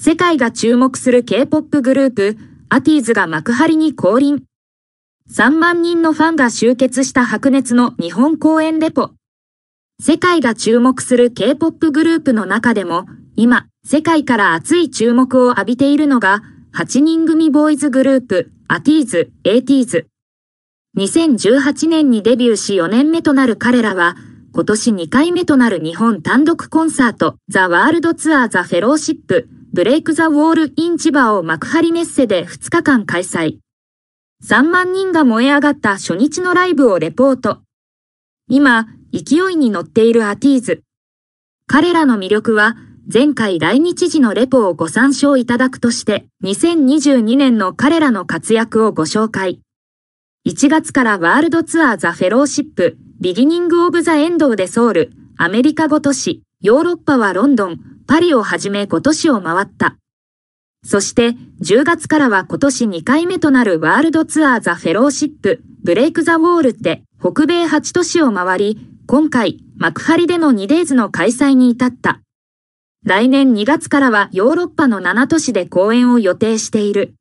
世界が注目する K-POP グループ、アティーズが幕張に降臨。3万人のファンが集結した白熱の日本公演レポ。世界が注目する K-POP グループの中でも、今、世界から熱い注目を浴びているのが、8人組ボーイズグループ、アティーズ、エイティーズ。2018年にデビューし4年目となる彼らは、今年2回目となる日本単独コンサート、ザ・ワールドツアー・ザ・フェローシップ、ブレイク・ザ・ウォール・イン・バーを幕張メッセで2日間開催。3万人が燃え上がった初日のライブをレポート。今、勢いに乗っているアティーズ。彼らの魅力は、前回来日時のレポをご参照いただくとして、2022年の彼らの活躍をご紹介。1月からワールドツアーザ・フェローシップ、ビギニング・オブ・ザ・エンドウでソウル、アメリカご都市、ヨーロッパはロンドン、パリをはじめ今年を回った。そして10月からは今年2回目となるワールドツアーザ・フェローシップ、ブレイク・ザ・ウォールって北米8都市を回り、今回幕張での 2days の開催に至った。来年2月からはヨーロッパの7都市で公演を予定している。